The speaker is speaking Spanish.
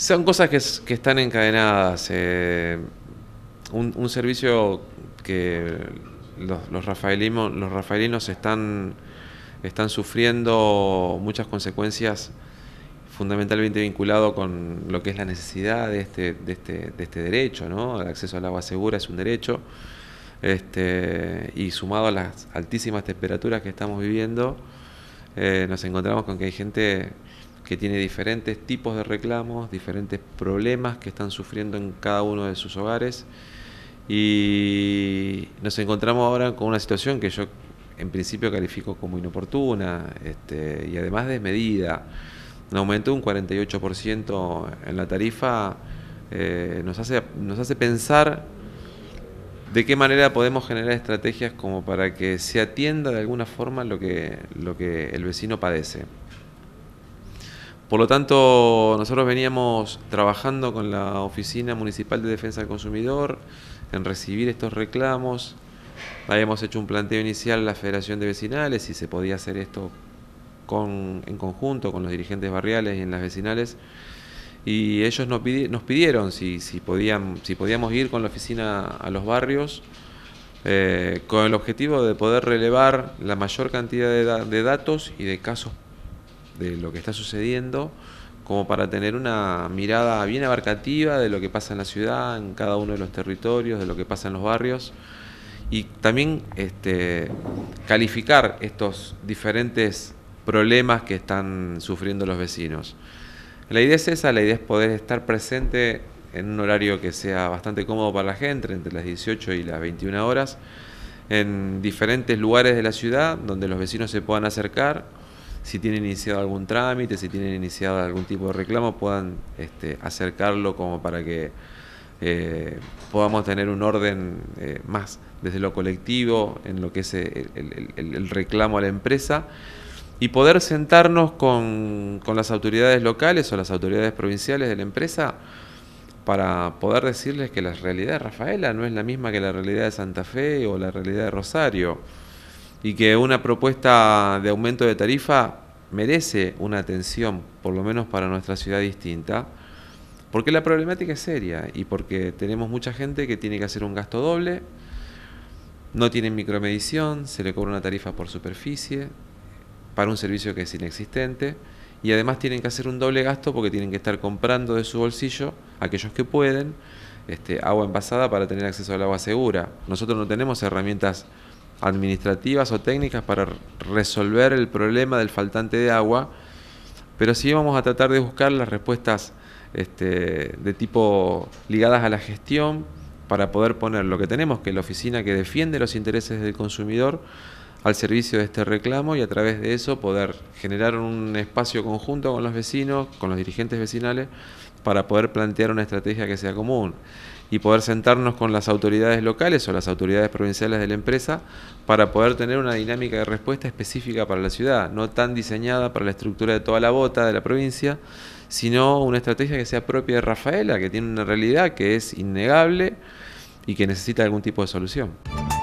Son cosas que, están encadenadas. Eh, un, servicio que los, los, rafaelinos, los están, están sufriendo muchas consecuencias fundamentalmente vinculado con lo que es la necesidad de este, de este, de este derecho, ¿no? El acceso al agua segura es un derecho. Este, y sumado a las altísimas temperaturas que estamos viviendo, eh, nos encontramos con que hay gente que tiene diferentes tipos de reclamos, diferentes problemas que están sufriendo en cada uno de sus hogares. Y nos encontramos ahora con una situación que yo en principio califico como inoportuna este, y además desmedida. Un aumento de un 48% en la tarifa eh, nos, hace, nos hace pensar de qué manera podemos generar estrategias como para que se atienda de alguna forma lo que, lo que el vecino padece. Por lo tanto, nosotros veníamos trabajando con la Oficina Municipal de Defensa del Consumidor en recibir estos reclamos. Habíamos hecho un planteo inicial a la Federación de Vecinales si se podía hacer esto en conjunto con los dirigentes barriales y en las vecinales. Y ellos nos, pidieron si, si podíamos ir con la oficina a los barrios eh, con el objetivo de poder relevar la mayor cantidad de, de datos y de casos de lo que está sucediendo, como para tener una mirada bien abarcativa de lo que pasa en la ciudad, en cada uno de los territorios, de lo que pasa en los barrios, y también este, calificar estos diferentes problemas que están sufriendo los vecinos. La idea es esa, la idea es poder estar presente en un horario que sea bastante cómodo para la gente, entre las 18 y las 21 horas, en diferentes lugares de la ciudad donde los vecinos se puedan acercar, si tienen iniciado algún trámite, si tienen iniciado algún tipo de reclamo, puedan este, acercarlo como para que eh, podamos tener un orden eh, más desde lo colectivo, en lo que es eh, el, reclamo a la empresa, y poder sentarnos con, con, las autoridades locales o las autoridades provinciales de la empresa para poder decirles que la realidad de Rafaela no es la misma que la realidad de Santa Fe o la realidad de Rosario, y que una propuesta de aumento de tarifa merece una atención, por lo menos para nuestra ciudad distinta, porque la problemática es seria y porque tenemos mucha gente que tiene que hacer un gasto doble, no tienen micromedición, se le cobra una tarifa por superficie para un servicio que es inexistente y además tienen que hacer un doble gasto porque tienen que estar comprando de su bolsillo aquellos que pueden este, agua envasada para tener acceso al agua segura. Nosotros no tenemos herramientas administrativas o técnicas para resolver el problema del faltante de agua, pero sí vamos a tratar de buscar las respuestas este, de tipo ligadas a la gestión para poder poner lo que tenemos, que es la oficina que defiende los intereses del consumidor al servicio de este reclamo y a través de eso poder generar un espacio conjunto con los vecinos, con los dirigentes vecinales, para poder plantear una estrategia que sea común y poder sentarnos con las autoridades locales o las autoridades provinciales de la empresa para poder tener una dinámica de respuesta específica para la ciudad, no tan diseñada para la estructura de toda la bota de la provincia, sino una estrategia que sea propia de Rafaela, que tiene una realidad que es innegable y que necesita algún tipo de solución.